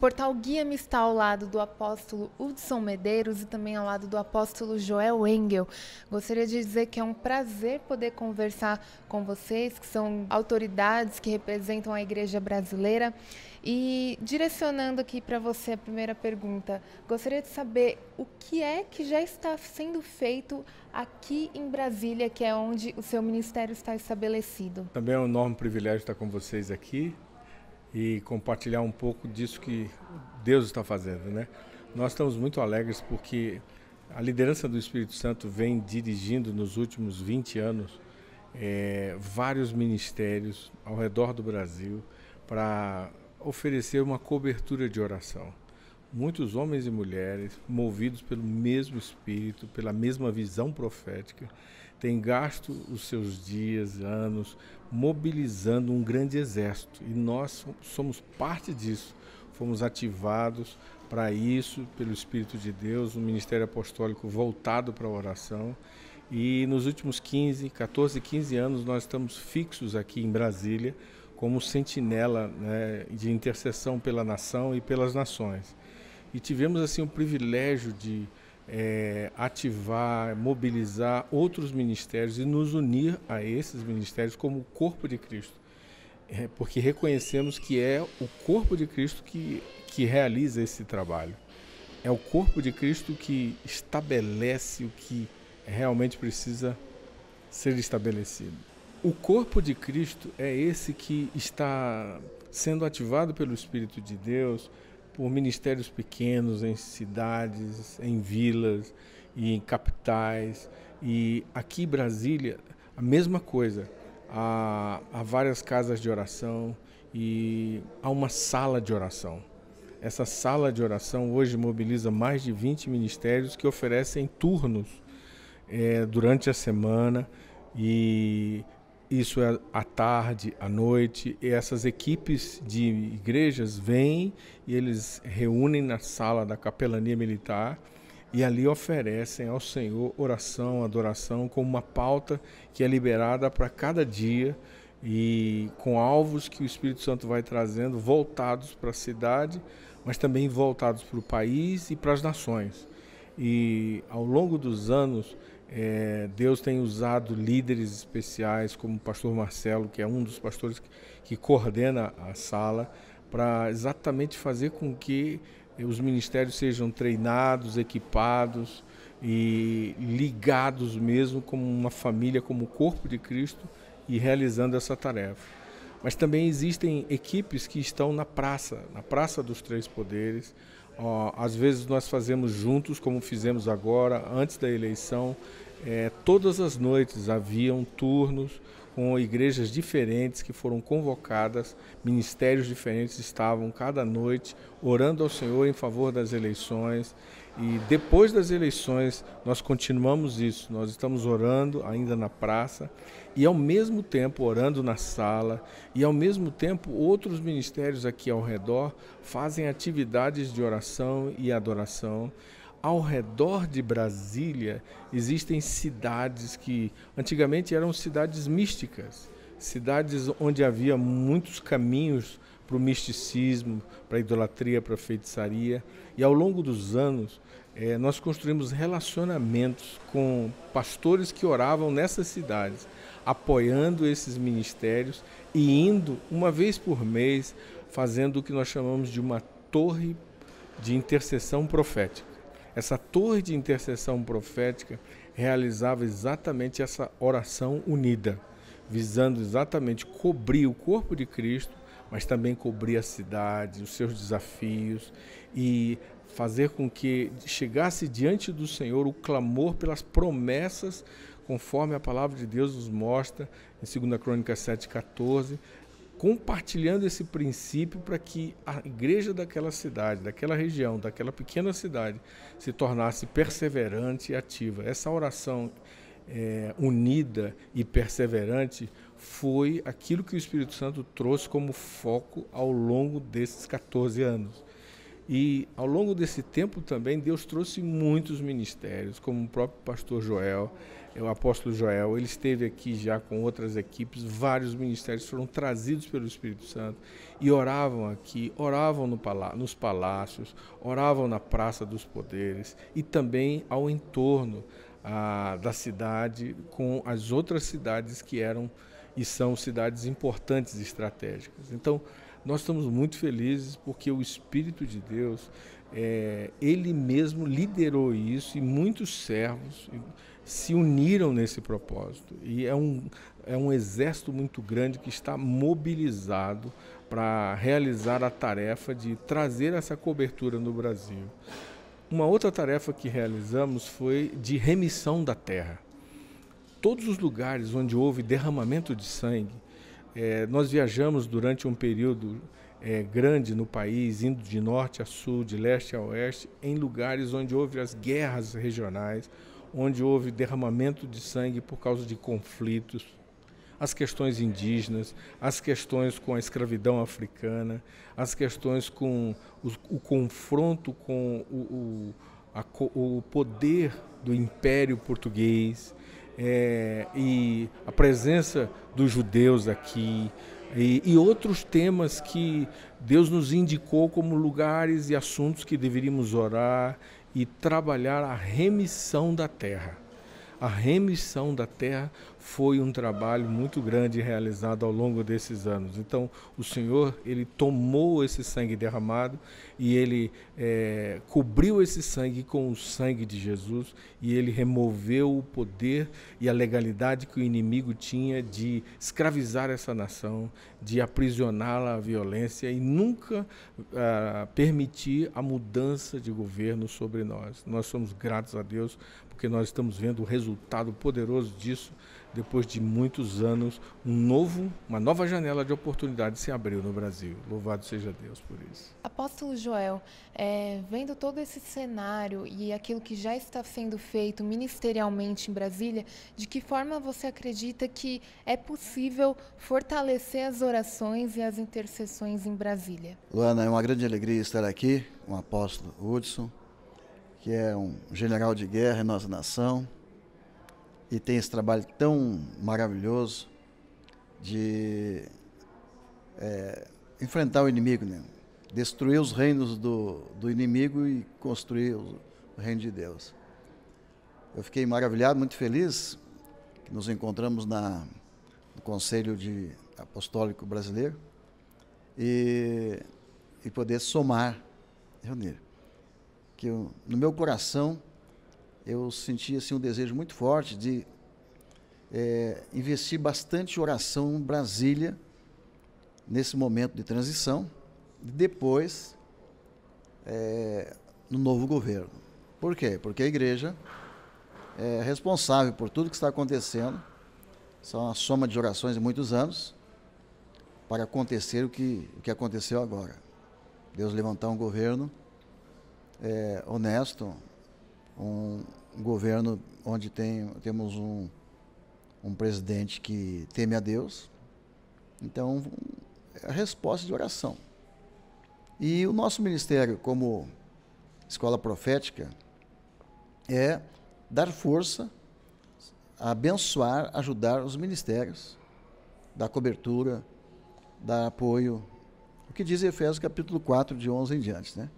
Portal Guia-me está ao lado do apóstolo Hudson Medeiros e também ao lado do apóstolo Joel Engel. Gostaria de dizer que é um prazer poder conversar com vocês, que são autoridades que representam a igreja brasileira. E direcionando aqui para você a primeira pergunta, gostaria de saber o que é que já está sendo feito aqui em Brasília, que é onde o seu ministério está estabelecido. Também é um enorme privilégio estar com vocês aqui e compartilhar um pouco disso que Deus está fazendo, né? Nós estamos muito alegres porque a liderança do Espírito Santo vem dirigindo nos últimos 20 anos é, vários ministérios ao redor do Brasil para oferecer uma cobertura de oração. Muitos homens e mulheres, movidos pelo mesmo espírito, pela mesma visão profética, têm gasto os seus dias, anos mobilizando um grande exército e nós somos parte disso. Fomos ativados para isso pelo Espírito de Deus, um ministério apostólico voltado para a oração. E nos últimos 15, 14, 15 anos nós estamos fixos aqui em Brasília como sentinela né, de intercessão pela nação e pelas nações. E tivemos assim o privilégio de é, ativar, mobilizar outros ministérios e nos unir a esses ministérios como o corpo de Cristo. É, porque reconhecemos que é o corpo de Cristo que, que realiza esse trabalho. É o corpo de Cristo que estabelece o que realmente precisa ser estabelecido. O corpo de Cristo é esse que está sendo ativado pelo Espírito de Deus, por ministérios pequenos em cidades, em vilas e em capitais. E aqui em Brasília, a mesma coisa. Há, há várias casas de oração e há uma sala de oração. Essa sala de oração hoje mobiliza mais de 20 ministérios que oferecem turnos é, durante a semana e isso é a tarde, à noite, e essas equipes de igrejas vêm e eles reúnem na sala da capelania militar e ali oferecem ao Senhor oração, adoração, como uma pauta que é liberada para cada dia e com alvos que o Espírito Santo vai trazendo, voltados para a cidade, mas também voltados para o país e para as nações. E ao longo dos anos, é, Deus tem usado líderes especiais, como o pastor Marcelo, que é um dos pastores que, que coordena a sala, para exatamente fazer com que eh, os ministérios sejam treinados, equipados e ligados mesmo como uma família, como o corpo de Cristo e realizando essa tarefa. Mas também existem equipes que estão na praça, na Praça dos Três Poderes, Ó, às vezes nós fazemos juntos, como fizemos agora, antes da eleição. É, todas as noites haviam turnos com igrejas diferentes que foram convocadas, ministérios diferentes estavam cada noite orando ao Senhor em favor das eleições. E depois das eleições, nós continuamos isso. Nós estamos orando ainda na praça e, ao mesmo tempo, orando na sala, e, ao mesmo tempo, outros ministérios aqui ao redor fazem atividades de oração e adoração. Ao redor de Brasília existem cidades que antigamente eram cidades místicas, cidades onde havia muitos caminhos para o misticismo, para a idolatria, para a feitiçaria. E ao longo dos anos, é, nós construímos relacionamentos com pastores que oravam nessas cidades, apoiando esses ministérios e indo uma vez por mês, fazendo o que nós chamamos de uma torre de intercessão profética. Essa torre de intercessão profética realizava exatamente essa oração unida, visando exatamente cobrir o corpo de Cristo mas também cobrir a cidade, os seus desafios e fazer com que chegasse diante do Senhor o clamor pelas promessas, conforme a palavra de Deus nos mostra em 2 Crônica 7,14, compartilhando esse princípio para que a igreja daquela cidade, daquela região, daquela pequena cidade, se tornasse perseverante e ativa. Essa oração é, unida e perseverante foi aquilo que o Espírito Santo trouxe como foco ao longo desses 14 anos. E ao longo desse tempo também Deus trouxe muitos ministérios, como o próprio pastor Joel, é, o apóstolo Joel, ele esteve aqui já com outras equipes, vários ministérios foram trazidos pelo Espírito Santo e oravam aqui, oravam no palá nos palácios, oravam na Praça dos Poderes e também ao entorno ah, da cidade com as outras cidades que eram e são cidades importantes e estratégicas. Então, nós estamos muito felizes porque o Espírito de Deus, é, ele mesmo liderou isso e muitos servos se uniram nesse propósito. E é um, é um exército muito grande que está mobilizado para realizar a tarefa de trazer essa cobertura no Brasil. Uma outra tarefa que realizamos foi de remissão da terra todos os lugares onde houve derramamento de sangue, é, nós viajamos durante um período é, grande no país, indo de norte a sul, de leste a oeste, em lugares onde houve as guerras regionais, onde houve derramamento de sangue por causa de conflitos, as questões indígenas, as questões com a escravidão africana, as questões com o confronto com o, o, a, o poder do Império Português é, e a presença dos judeus aqui e, e, outros temas que Deus nos indicou como lugares e assuntos que deveríamos orar e trabalhar a remissão da terra a remissão da terra foi um trabalho muito grande realizado ao longo desses anos. Então, o Senhor, ele tomou esse sangue derramado e ele é, cobriu esse sangue com o sangue de Jesus e ele removeu o poder e a legalidade que o inimigo tinha de escravizar essa nação, de aprisioná-la à violência e nunca ah, permitir a mudança de governo sobre nós. Nós somos gratos a Deus porque nós estamos vendo o resultado poderoso disso depois de muitos anos, um novo, uma nova janela de oportunidade se abriu no Brasil. Louvado seja Deus por isso. Apóstolo Joel, é, vendo todo esse cenário e aquilo que já está sendo feito ministerialmente em Brasília, de que forma você acredita que é possível fortalecer as orações e as intercessões em Brasília? Luana, é uma grande alegria estar aqui com o apóstolo Hudson que é um general de guerra em é nossa nação e tem esse trabalho tão maravilhoso de é, enfrentar o inimigo, né? destruir os reinos do, do inimigo e construir o, o reino de Deus. Eu fiquei maravilhado, muito feliz que nos encontramos na, no Conselho de Apostólico Brasileiro e, e poder somar, reunir que eu, no meu coração eu senti assim, um desejo muito forte de é, investir bastante oração em Brasília nesse momento de transição e depois é, no novo governo. Por quê? Porque a igreja é responsável por tudo que está acontecendo, são uma soma de orações de muitos anos para acontecer o que, o que aconteceu agora. Deus levantar um governo é, honesto, um, governo onde tem, temos um, um presidente que teme a Deus. Então, é a resposta de oração. E o nosso ministério, como escola profética, é dar força, abençoar, ajudar os ministérios, dar cobertura, dar apoio. O que diz Efésios capítulo 4, de 11 em diante, né?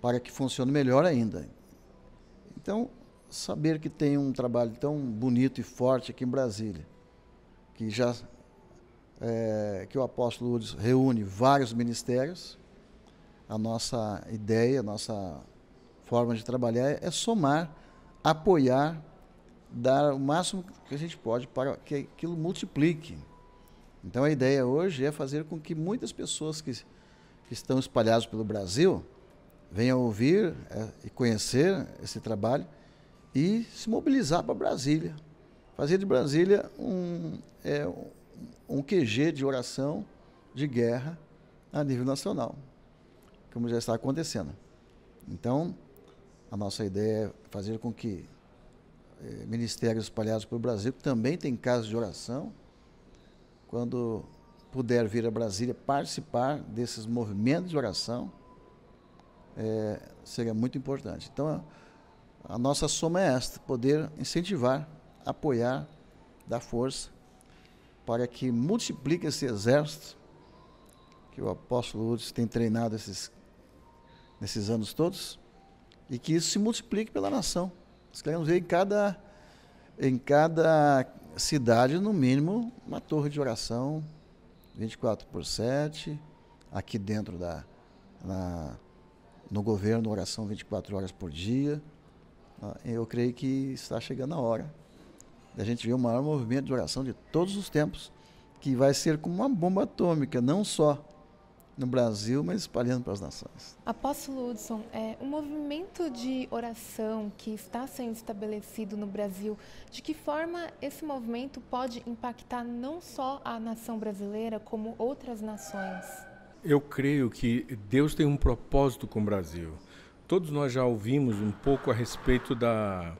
para que funcione melhor ainda. Então, saber que tem um trabalho tão bonito e forte aqui em Brasília, que já é, que o apóstolo Lourdes reúne vários ministérios, a nossa ideia, a nossa forma de trabalhar é somar, apoiar, dar o máximo que a gente pode para que aquilo multiplique. Então a ideia hoje é fazer com que muitas pessoas que, que estão espalhadas pelo Brasil venha ouvir é, e conhecer esse trabalho e se mobilizar para Brasília. Fazer de Brasília um, é, um QG de oração de guerra a nível nacional, como já está acontecendo. Então, a nossa ideia é fazer com que é, ministérios espalhados pelo Brasil, que também tem casos de oração, quando puder vir a Brasília participar desses movimentos de oração, é, seria muito importante. Então, a, a nossa soma é esta: poder incentivar, apoiar, dar força para que multiplique esse exército que o apóstolo Lourdes tem treinado esses, nesses anos todos e que isso se multiplique pela nação. Nós queremos ver em cada, em cada cidade, no mínimo, uma torre de oração 24 por 7, aqui dentro da. Na, no governo, oração 24 horas por dia. Tá? Eu creio que está chegando a hora da gente ver o maior movimento de oração de todos os tempos, que vai ser como uma bomba atômica, não só no Brasil, mas espalhando para as nações. Apóstolo Hudson, é, o movimento de oração que está sendo estabelecido no Brasil, de que forma esse movimento pode impactar não só a nação brasileira, como outras nações? Eu creio que Deus tem um propósito com o Brasil. Todos nós já ouvimos um pouco a respeito da,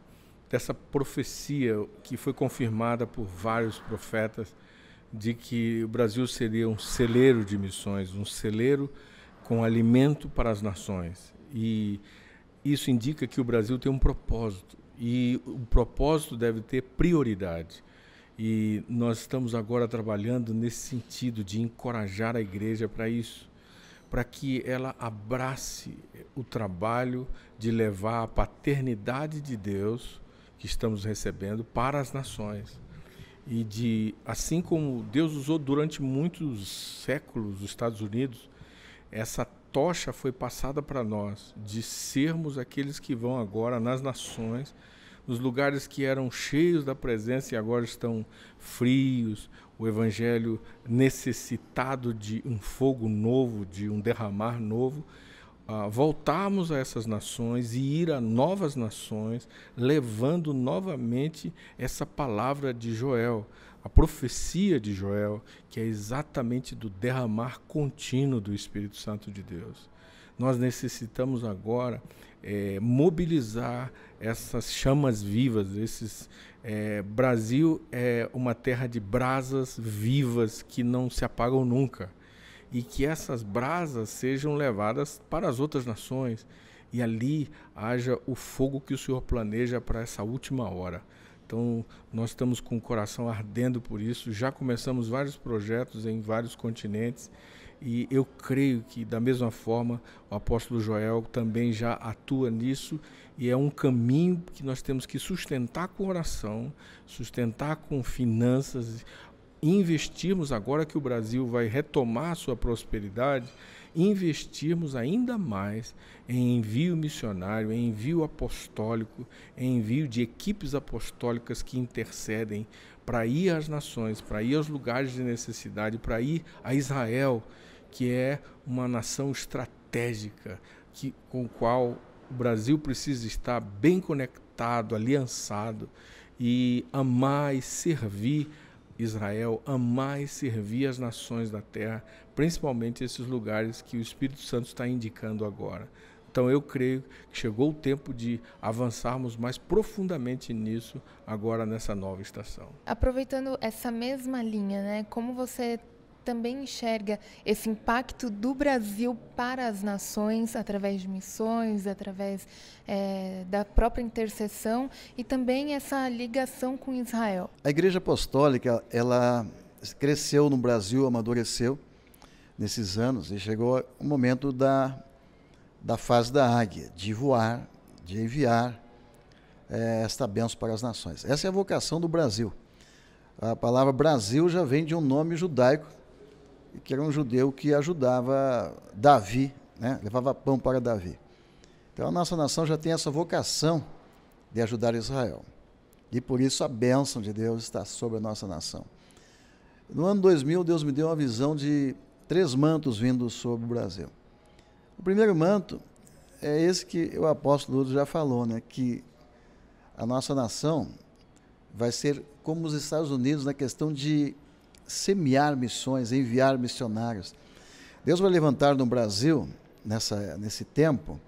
dessa profecia que foi confirmada por vários profetas de que o Brasil seria um celeiro de missões, um celeiro com alimento para as nações. E isso indica que o Brasil tem um propósito e o propósito deve ter prioridade. E nós estamos agora trabalhando nesse sentido de encorajar a igreja para isso, para que ela abrace o trabalho de levar a paternidade de Deus que estamos recebendo para as nações. E de assim como Deus usou durante muitos séculos os Estados Unidos, essa tocha foi passada para nós de sermos aqueles que vão agora nas nações nos lugares que eram cheios da presença e agora estão frios, o evangelho necessitado de um fogo novo, de um derramar novo, ah, voltarmos a essas nações e ir a novas nações, levando novamente essa palavra de Joel, a profecia de Joel, que é exatamente do derramar contínuo do Espírito Santo de Deus nós necessitamos agora é, mobilizar essas chamas vivas, esses é, Brasil é uma terra de brasas vivas que não se apagam nunca e que essas brasas sejam levadas para as outras nações e ali haja o fogo que o Senhor planeja para essa última hora. Então, nós estamos com o coração ardendo por isso. Já começamos vários projetos em vários continentes e eu creio que, da mesma forma, o apóstolo Joel também já atua nisso e é um caminho que nós temos que sustentar com oração, sustentar com finanças, investirmos agora que o Brasil vai retomar sua prosperidade, investirmos ainda mais em envio missionário, em envio apostólico, em envio de equipes apostólicas que intercedem para ir às nações, para ir aos lugares de necessidade, para ir a Israel que é uma nação estratégica que, com qual o Brasil precisa estar bem conectado, aliançado e amar e servir Israel, amar e servir as nações da terra, principalmente esses lugares que o Espírito Santo está indicando agora. Então eu creio que chegou o tempo de avançarmos mais profundamente nisso agora nessa nova estação. Aproveitando essa mesma linha, né? Como você também enxerga esse impacto do Brasil para as nações, através de missões, através é, da própria intercessão e também essa ligação com Israel. A Igreja Apostólica, ela cresceu no Brasil, amadureceu nesses anos e chegou o momento da, da fase da águia, de voar, de enviar é, esta benção para as nações. Essa é a vocação do Brasil. A palavra Brasil já vem de um nome judaico que era um judeu que ajudava Davi, né? levava pão para Davi. Então a nossa nação já tem essa vocação de ajudar Israel. E por isso a bênção de Deus está sobre a nossa nação. No ano 2000, Deus me deu uma visão de três mantos vindo sobre o Brasil. O primeiro manto é esse que o apóstolo Lúcio já falou, né? que a nossa nação vai ser como os Estados Unidos na questão de semear missões, enviar missionários. Deus vai levantar no Brasil, nessa, nesse tempo,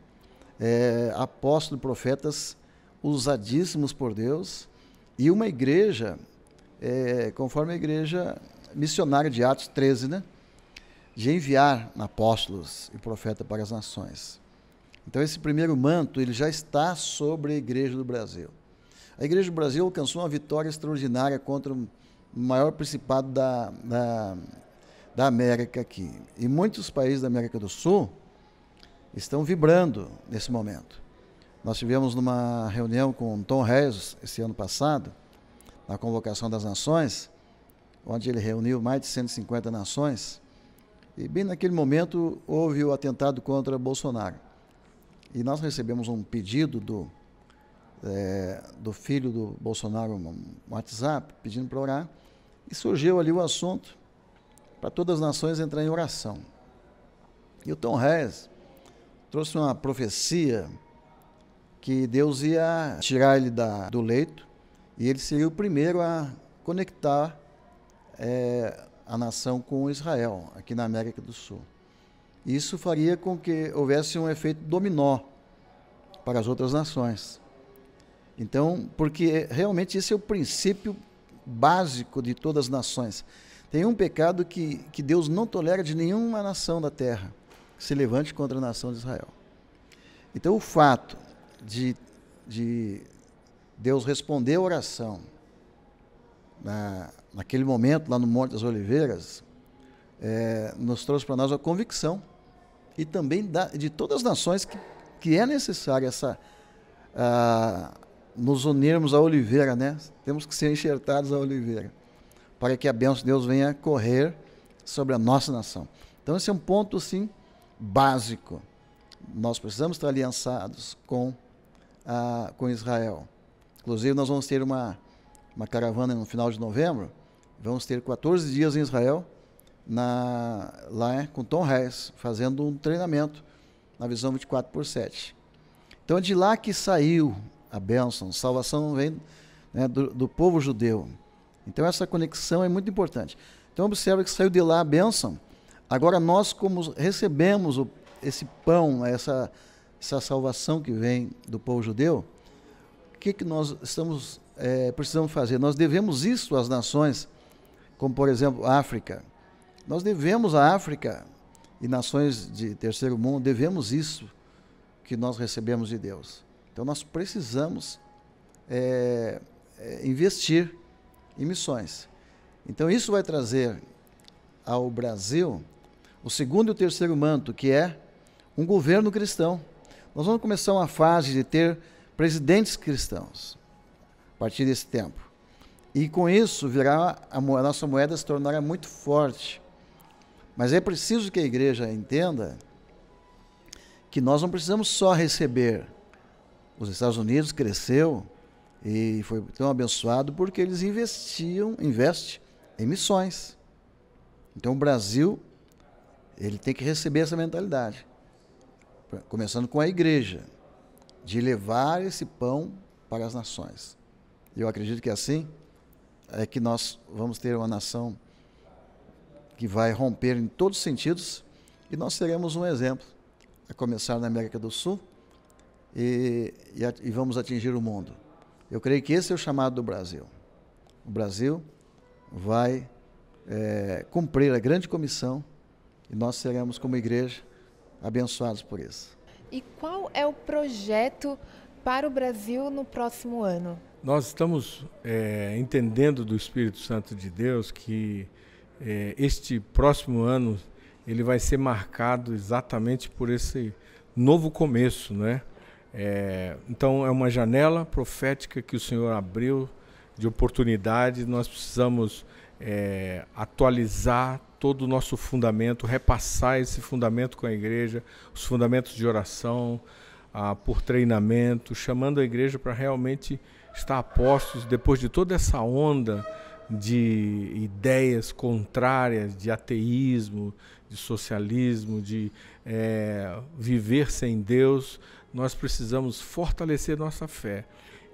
é, apóstolos, profetas usadíssimos por Deus e uma igreja, é, conforme a igreja missionária de Atos 13, né? de enviar apóstolos e profetas para as nações. Então esse primeiro manto ele já está sobre a igreja do Brasil. A igreja do Brasil alcançou uma vitória extraordinária contra um maior principado da, da, da América aqui. E muitos países da América do Sul estão vibrando nesse momento. Nós tivemos numa reunião com Tom Reis esse ano passado, na convocação das nações, onde ele reuniu mais de 150 nações, e bem naquele momento houve o atentado contra Bolsonaro. E nós recebemos um pedido do é, do filho do Bolsonaro no WhatsApp, pedindo para orar, e surgiu ali o assunto para todas as nações entrar em oração. E o Tom Rez trouxe uma profecia que Deus ia tirar ele da, do leito e ele seria o primeiro a conectar é, a nação com Israel, aqui na América do Sul. Isso faria com que houvesse um efeito dominó para as outras nações. Então, porque realmente esse é o princípio básico de todas as nações. Tem um pecado que, que Deus não tolera de nenhuma nação da terra que se levante contra a nação de Israel. Então, o fato de, de Deus responder a oração na, naquele momento, lá no Monte das Oliveiras, é, nos trouxe para nós a convicção e também da, de todas as nações que, que é necessária essa nos unirmos à oliveira, né? Temos que ser enxertados à oliveira, para que a bênção de Deus venha correr sobre a nossa nação. Então esse é um ponto assim básico. Nós precisamos estar aliançados com a, ah, com Israel. Inclusive nós vamos ter uma uma caravana no final de novembro, vamos ter 14 dias em Israel, na, lá né, com Tom Reis, fazendo um treinamento na visão 24 por 7. Então é de lá que saiu a bênção, a salvação vem né, do, do, povo judeu. Então essa conexão é muito importante. Então observa que saiu de lá a bênção. Agora nós como recebemos o, esse pão, essa, essa salvação que vem do povo judeu, o que, que nós estamos é, precisamos fazer? Nós devemos isso às nações, como por exemplo a África. Nós devemos à África e nações de terceiro mundo, devemos isso que nós recebemos de Deus. Então nós precisamos é, é, investir em missões. Então isso vai trazer ao Brasil o segundo e o terceiro manto, que é um governo cristão. Nós vamos começar uma fase de ter presidentes cristãos a partir desse tempo. E com isso virá a, a nossa moeda se tornará muito forte. Mas é preciso que a igreja entenda que nós não precisamos só receber os Estados Unidos cresceu e foi tão abençoado porque eles investiam, investe em missões. Então o Brasil ele tem que receber essa mentalidade, começando com a igreja, de levar esse pão para as nações. Eu acredito que é assim é que nós vamos ter uma nação que vai romper em todos os sentidos e nós seremos um exemplo, a começar na América do Sul e, e, e vamos atingir o mundo. Eu creio que esse é o chamado do Brasil. O Brasil vai é, cumprir a grande comissão e nós seremos, como igreja, abençoados por isso. E qual é o projeto para o Brasil no próximo ano? Nós estamos é, entendendo do Espírito Santo de Deus que é, este próximo ano ele vai ser marcado exatamente por esse novo começo, né? É, então, é uma janela profética que o Senhor abriu de oportunidade. Nós precisamos é, atualizar todo o nosso fundamento, repassar esse fundamento com a igreja, os fundamentos de oração, ah, por treinamento, chamando a igreja para realmente estar a postos depois de toda essa onda de ideias contrárias, de ateísmo, de socialismo, de é, viver sem Deus nós precisamos fortalecer nossa fé.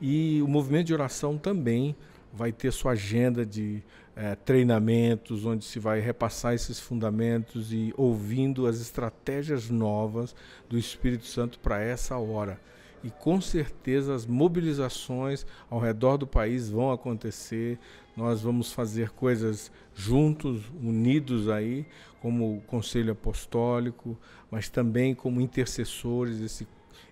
E o movimento de oração também vai ter sua agenda de é, treinamentos, onde se vai repassar esses fundamentos e ouvindo as estratégias novas do Espírito Santo para essa hora. E com certeza as mobilizações ao redor do país vão acontecer. Nós vamos fazer coisas juntos, unidos aí, como o Conselho Apostólico, mas também como intercessores, esse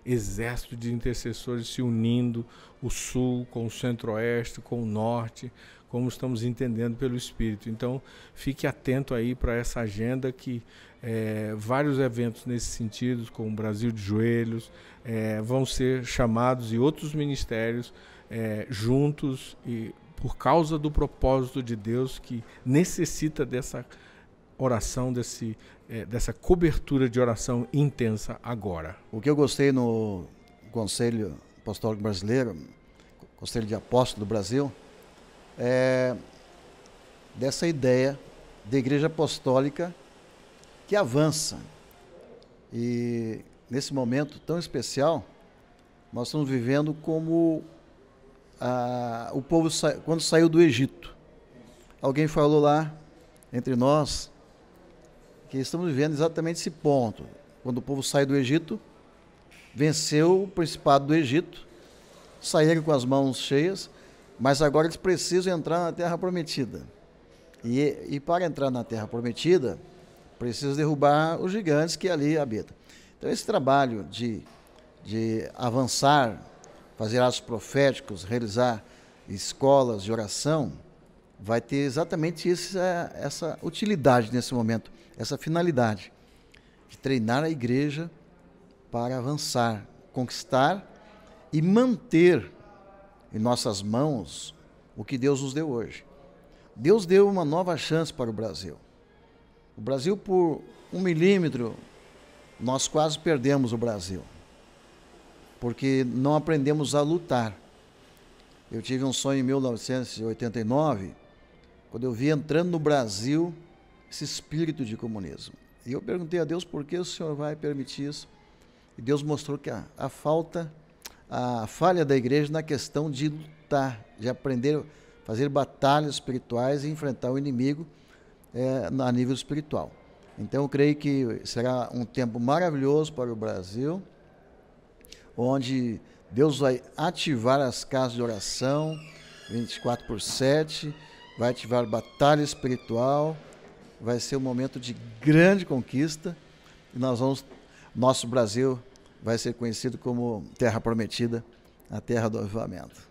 exército de intercessores se unindo, o sul com o centro-oeste, com o norte, como estamos entendendo pelo Espírito. Então, fique atento aí para essa agenda que é, vários eventos nesse sentido, como o Brasil de Joelhos, é, vão ser chamados e outros ministérios é, juntos e por causa do propósito de Deus que necessita dessa oração, desse é, dessa cobertura de oração intensa agora. O que eu gostei no Conselho Apostólico Brasileiro, Conselho de Apóstolos do Brasil, é dessa ideia de igreja apostólica que avança. E nesse momento tão especial, nós estamos vivendo como a, ah, o povo sa, quando saiu do Egito. Alguém falou lá entre nós que estamos vivendo exatamente esse ponto. Quando o povo sai do Egito, venceu o principado do Egito, saíram com as mãos cheias, mas agora eles precisam entrar na terra prometida. E, e para entrar na terra prometida, precisa derrubar os gigantes que ali habitam. Então, esse trabalho de, de avançar, fazer atos proféticos, realizar escolas de oração, vai ter exatamente essa, essa utilidade nesse momento essa finalidade de treinar a igreja para avançar, conquistar e manter em nossas mãos o que Deus nos deu hoje. Deus deu uma nova chance para o Brasil. O Brasil, por um milímetro, nós quase perdemos o Brasil, porque não aprendemos a lutar. Eu tive um sonho em 1989, quando eu vi entrando no Brasil esse espírito de comunismo. E eu perguntei a Deus por que o Senhor vai permitir isso. E Deus mostrou que a, a falta, a falha da igreja na questão de lutar, de aprender, fazer batalhas espirituais e enfrentar o inimigo é, a nível espiritual. Então eu creio que será um tempo maravilhoso para o Brasil, onde Deus vai ativar as casas de oração 24 por 7, vai ativar batalha espiritual, vai ser um momento de grande conquista e nós vamos, nosso Brasil vai ser conhecido como Terra Prometida, a Terra do Avivamento.